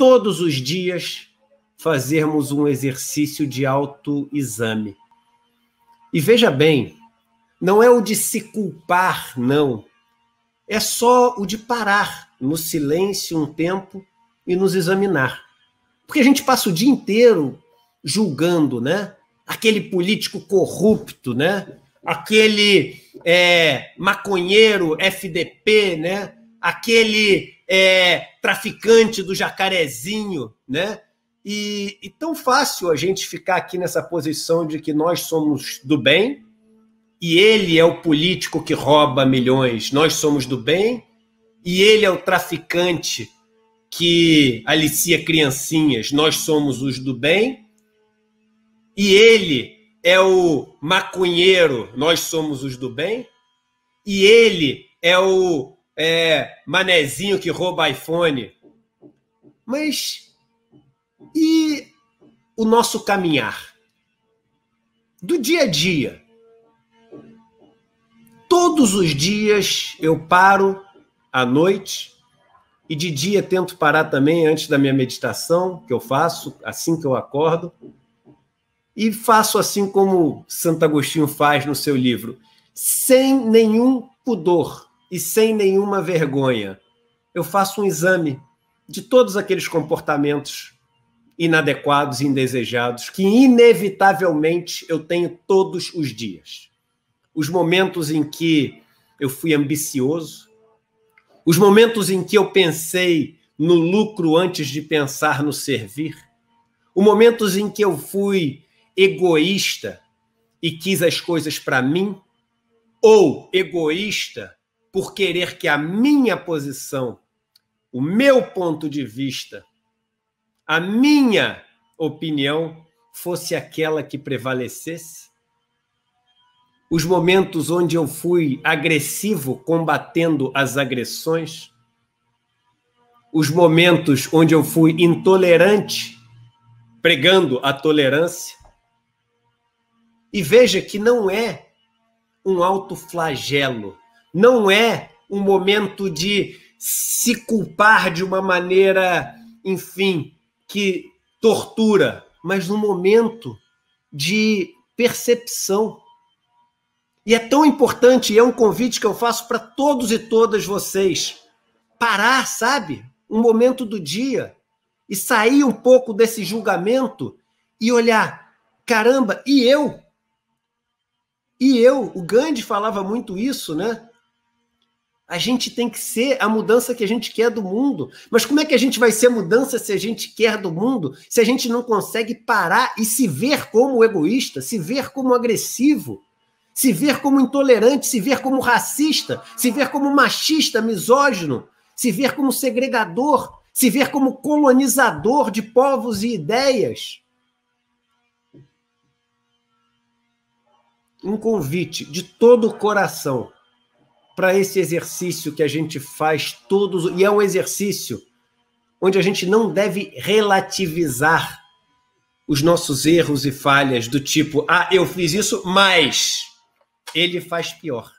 todos os dias fazermos um exercício de autoexame. E veja bem, não é o de se culpar, não. É só o de parar no silêncio um tempo e nos examinar. Porque a gente passa o dia inteiro julgando, né? Aquele político corrupto, né? Aquele é, maconheiro FDP, né? aquele é, traficante do jacarezinho, né? E, e tão fácil a gente ficar aqui nessa posição de que nós somos do bem e ele é o político que rouba milhões, nós somos do bem e ele é o traficante que alicia criancinhas, nós somos os do bem, e ele é o maconheiro, nós somos os do bem, e ele é o é, manezinho que rouba iPhone. Mas e o nosso caminhar? Do dia a dia. Todos os dias eu paro à noite e de dia tento parar também antes da minha meditação, que eu faço assim que eu acordo. E faço assim como Santo Agostinho faz no seu livro, sem nenhum pudor e sem nenhuma vergonha, eu faço um exame de todos aqueles comportamentos inadequados e indesejados que, inevitavelmente, eu tenho todos os dias. Os momentos em que eu fui ambicioso, os momentos em que eu pensei no lucro antes de pensar no servir, os momentos em que eu fui egoísta e quis as coisas para mim, ou egoísta por querer que a minha posição, o meu ponto de vista, a minha opinião fosse aquela que prevalecesse? Os momentos onde eu fui agressivo combatendo as agressões? Os momentos onde eu fui intolerante pregando a tolerância? E veja que não é um autoflagelo não é um momento de se culpar de uma maneira, enfim, que tortura, mas um momento de percepção. E é tão importante, e é um convite que eu faço para todos e todas vocês, parar, sabe? Um momento do dia e sair um pouco desse julgamento e olhar, caramba, e eu? E eu? O Gandhi falava muito isso, né? A gente tem que ser a mudança que a gente quer do mundo. Mas como é que a gente vai ser a mudança se a gente quer do mundo, se a gente não consegue parar e se ver como egoísta, se ver como agressivo, se ver como intolerante, se ver como racista, se ver como machista, misógino, se ver como segregador, se ver como colonizador de povos e ideias? Um convite de todo o coração para esse exercício que a gente faz todos, e é um exercício onde a gente não deve relativizar os nossos erros e falhas do tipo, ah, eu fiz isso, mas ele faz pior.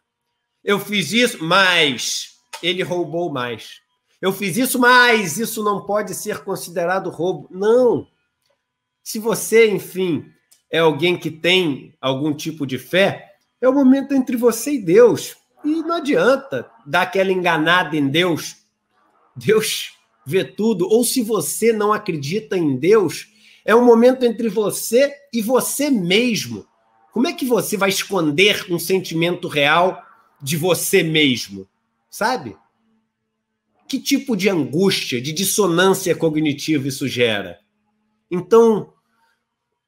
Eu fiz isso, mas ele roubou mais. Eu fiz isso, mas isso não pode ser considerado roubo. Não. Se você, enfim, é alguém que tem algum tipo de fé, é o momento entre você e Deus. E não adianta dar aquela enganada em Deus. Deus vê tudo. Ou se você não acredita em Deus, é um momento entre você e você mesmo. Como é que você vai esconder um sentimento real de você mesmo? Sabe? Que tipo de angústia, de dissonância cognitiva isso gera? Então,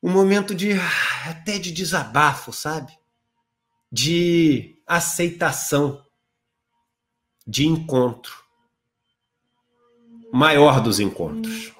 um momento de ah, até de desabafo, sabe? De aceitação, de encontro maior dos encontros.